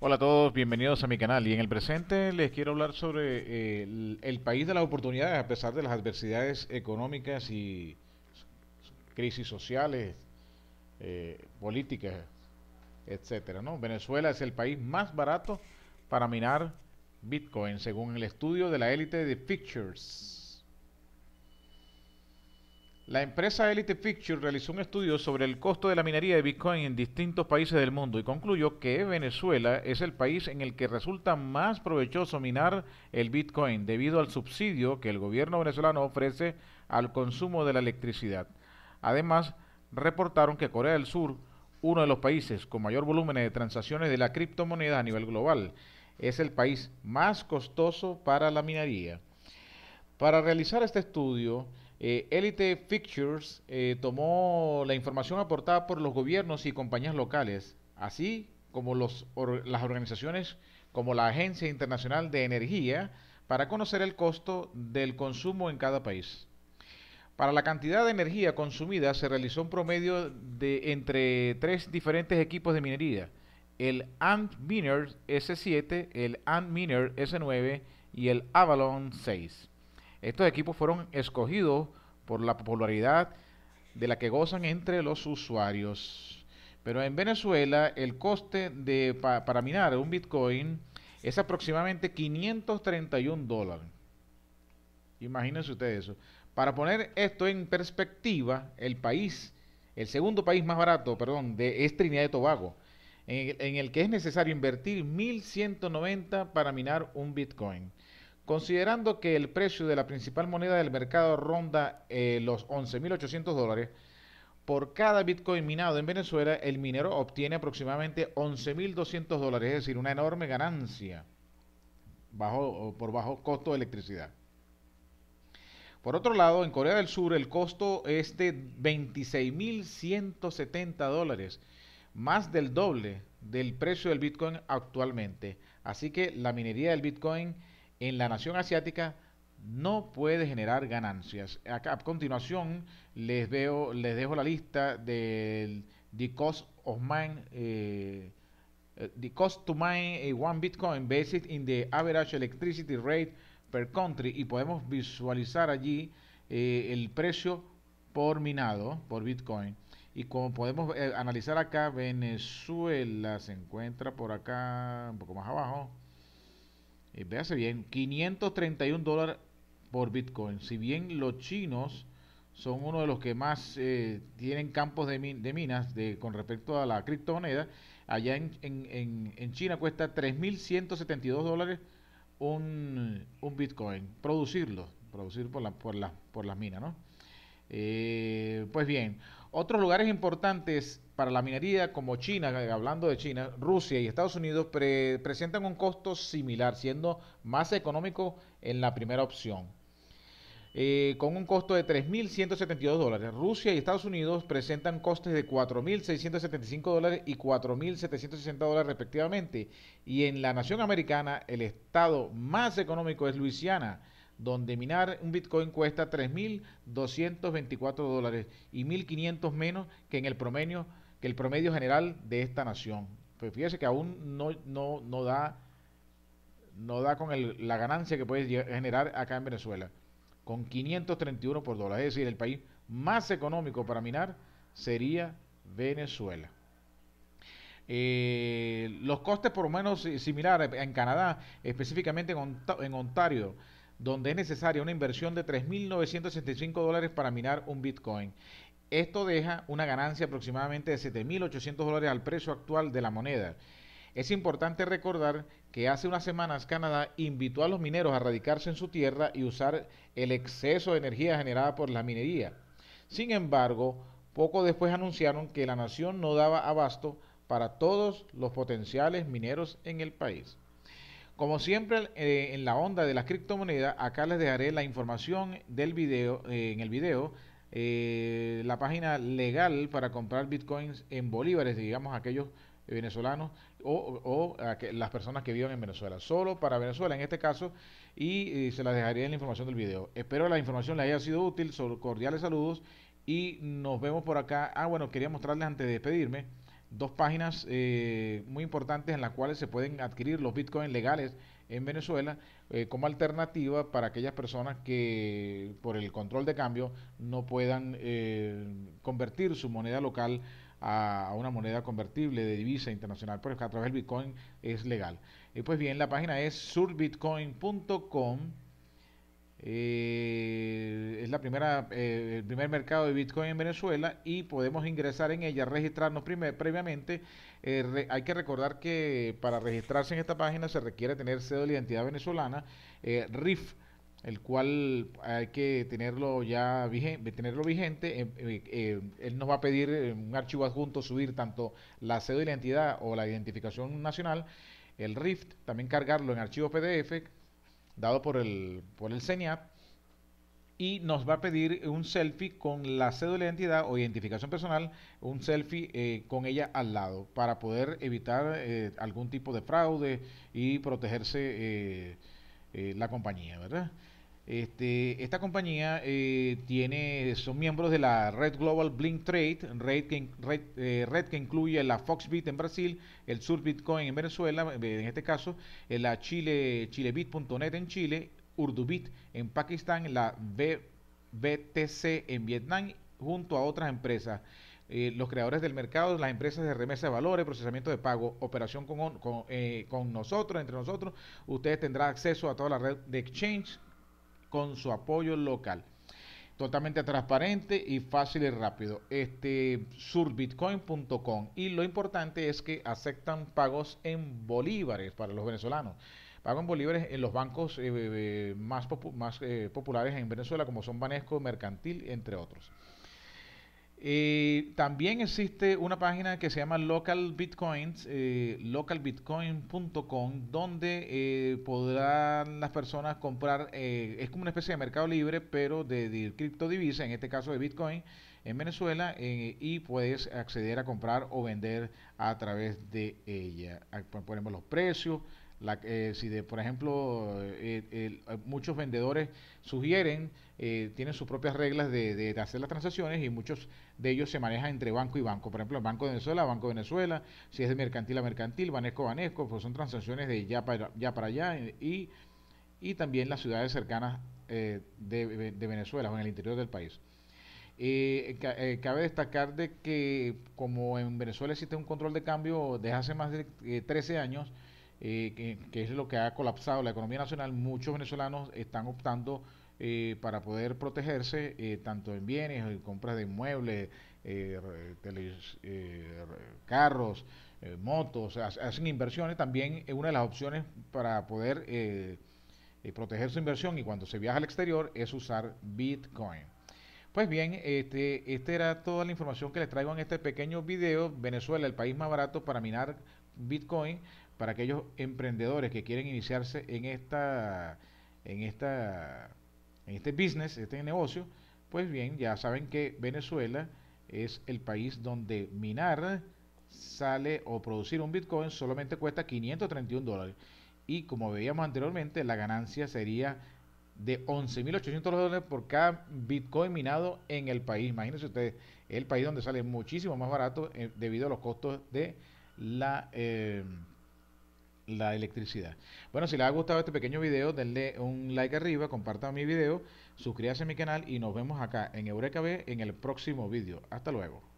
Hola a todos, bienvenidos a mi canal y en el presente les quiero hablar sobre eh, el, país de las oportunidades a pesar de las adversidades económicas y crisis sociales, eh, políticas, etcétera. Venezuela es el país más barato para minar Bitcoin según el estudio de la élite de Pictures. La empresa Elite Picture realizó un estudio sobre el costo de la minería de Bitcoin en distintos países del mundo y concluyó que Venezuela es el país en el que resulta más provechoso minar el Bitcoin debido al subsidio que el gobierno venezolano ofrece al consumo de la electricidad. Además, reportaron que Corea del Sur, uno de los países con mayor volumen de transacciones de la criptomoneda a nivel global, es el país más costoso para la minería. Para realizar este estudio, eh, Elite Fixtures eh, tomó la información aportada por los gobiernos y compañías locales, así como las organizaciones como la Agencia Internacional de Energía, para conocer el costo del consumo en cada país. Para la cantidad de energía consumida se realizó un promedio de entre tres diferentes equipos de minería, el Miner S7, el Miner S9 y el Avalon 6. Estos equipos fueron escogidos por la popularidad de la que gozan entre los usuarios. Pero en Venezuela el coste para minar un Bitcoin es aproximadamente 531 dólares. Imagínense ustedes eso. Para poner esto en perspectiva, el país, el segundo país más barato, perdón, es Trinidad y Tobago, en el que es necesario invertir 1.190 para minar un Bitcoin. Considerando que el precio de la principal moneda del mercado ronda eh, los 11.800 dólares, por cada Bitcoin minado en Venezuela, el minero obtiene aproximadamente 11.200 dólares, es decir, una enorme ganancia bajo, por bajo costo de electricidad. Por otro lado, en Corea del Sur el costo es de 26.170 dólares, más del doble del precio del Bitcoin actualmente. Así que la minería del Bitcoin en la nación asiática no puede generar ganancias. a continuación les, veo, les dejo la lista del The Cost of Mine. Eh, eh, the cost to mine one Bitcoin based in the average electricity rate per country y podemos visualizar allí eh, el precio por minado, por Bitcoin. Y como podemos analizar acá, Venezuela se encuentra por acá, un poco más abajo eh, véase bien, 531 dólares por Bitcoin. Si bien los chinos son uno de los que más eh, tienen campos de, minas de, con respecto a la criptomoneda, allá en, China cuesta 3.172 dólares un, Bitcoin, producirlo, producir por, por las minas, ¿no? Eh, pues bien, otros lugares importantes para la minería como China, eh, hablando de China, Rusia y Estados Unidos presentan un costo similar, siendo más económico en la primera opción. Eh, con un costo de 3.172 dólares. Rusia y Estados Unidos presentan costes de 4.675 dólares y 4.760 dólares respectivamente. Y en la nación americana, el estado más económico es Luisiana, donde minar un Bitcoin cuesta 3.224 dólares y 1.500 menos que en el promedio, que el promedio general de esta nación. Pues fíjese que aún no, no, no da, no da con la ganancia que puede generar acá en Venezuela, con 531 por dólar. Es decir, el país más económico para minar sería Venezuela. Eh, los costes por lo menos similares en Canadá, específicamente en Ontario donde es necesaria una inversión de 3.965 dólares para minar un Bitcoin. Esto deja una ganancia aproximadamente de 7.800 dólares al precio actual de la moneda. Es importante recordar que hace unas semanas Canadá invitó a los mineros a radicarse en su tierra y usar el exceso de energía generada por la minería. Sin embargo, poco después anunciaron que la nación no daba abasto para todos los potenciales mineros en el país. Como siempre eh, en la onda de las criptomonedas, acá les dejaré la información del video, eh, en el video, eh, la página legal para comprar bitcoins en bolívares, digamos aquellos venezolanos o, las personas que viven en Venezuela, solo para Venezuela en este caso, y se las dejaré en la información del video. Espero la información les haya sido útil, cordiales saludos y nos vemos por acá. Ah, bueno, quería mostrarles antes de despedirme dos páginas eh, muy importantes en las cuales se pueden adquirir los bitcoins legales en Venezuela eh, como alternativa para aquellas personas que por el control de cambio no puedan eh, convertir su moneda local a, una moneda convertible de divisa internacional, porque a través del bitcoin es legal. Y pues bien, la página es surbitcoin.com primera, eh, el primer mercado de Bitcoin en Venezuela y podemos ingresar en ella, registrarnos previamente. Eh, hay que recordar que para registrarse en esta página se requiere tener cédula de identidad venezolana, eh, RIF, el cual hay que tenerlo ya vigente, tenerlo vigente. él nos va a pedir un archivo adjunto, subir tanto la cédula de identidad o la identificación nacional, el RIF también cargarlo en archivo PDF dado por el, por el CENIAP y nos va a pedir un selfie con la cédula de identidad o identificación personal, un selfie eh, con ella al lado, para poder evitar eh, algún tipo de fraude y protegerse eh, eh, la compañía, ¿verdad? Este, esta compañía tiene, son miembros de la Red Global Blink Trade, red que, incluye la Foxbit en Brasil, el Sur Bitcoin en Venezuela, en este caso, la Chile, chilebit.net en Chile, Urdubit en Pakistán, la BTC en Vietnam, junto a otras empresas. Eh, los creadores del mercado, las empresas de remesa de valores, procesamiento de pago, operación eh, con, nosotros, entre nosotros, ustedes tendrán acceso a toda la red de exchange con su apoyo local totalmente transparente y fácil y rápido. Este surbitcoin.com y lo importante es que aceptan pagos en bolívares para los venezolanos. Pago en bolívares en los bancos eh, más, eh, populares en Venezuela, como son Banesco, Mercantil, entre otros. Eh, también existe una página que se llama Local Bitcoins, localbitcoin.com, donde podrán las personas comprar, es como una especie de mercado libre, pero de, criptodivisa, en este caso de Bitcoin, en Venezuela y puedes acceder a comprar o vender a través de ella. ponemos los precios, eh, si de, por ejemplo, eh, eh, muchos vendedores sugieren, tienen sus propias reglas de, de, hacer las transacciones y muchos de ellos se manejan entre banco y banco. Por ejemplo, el Banco de Venezuela, Banco de Venezuela, si es de mercantil a mercantil, Banesco a Banesco, pues son transacciones de ya para, ya para allá y, y también las ciudades cercanas de, Venezuela o en el interior del país. cabe destacar de que como en Venezuela existe un control de cambio desde hace más de 13 años, eh, que, es lo que ha colapsado la economía nacional, muchos venezolanos están optando eh, para poder protegerse eh, tanto en bienes, en compras de inmuebles, eh, carros, motos, hacen inversiones. También es una de las opciones para poder proteger su inversión y cuando se viaja al exterior es usar Bitcoin. Pues bien, este, esta era toda la información que les traigo en este pequeño video. Venezuela, el país más barato para minar Bitcoin, para aquellos emprendedores que quieren iniciarse en esta, en esta, en este business, este negocio. Pues bien, ya saben que Venezuela es el país donde minar sale o producir un Bitcoin solamente cuesta 531 dólares. Y como veíamos anteriormente, la ganancia sería de 11.800 dólares por cada Bitcoin minado en el país. Imagínense ustedes, el país donde sale muchísimo más barato eh, debido a los costos de la, eh, la electricidad. Bueno, si les ha gustado este pequeño video, denle un like arriba, compartan mi video, suscríbanse a mi canal y nos vemos acá en Eureka B en el próximo video. Hasta luego.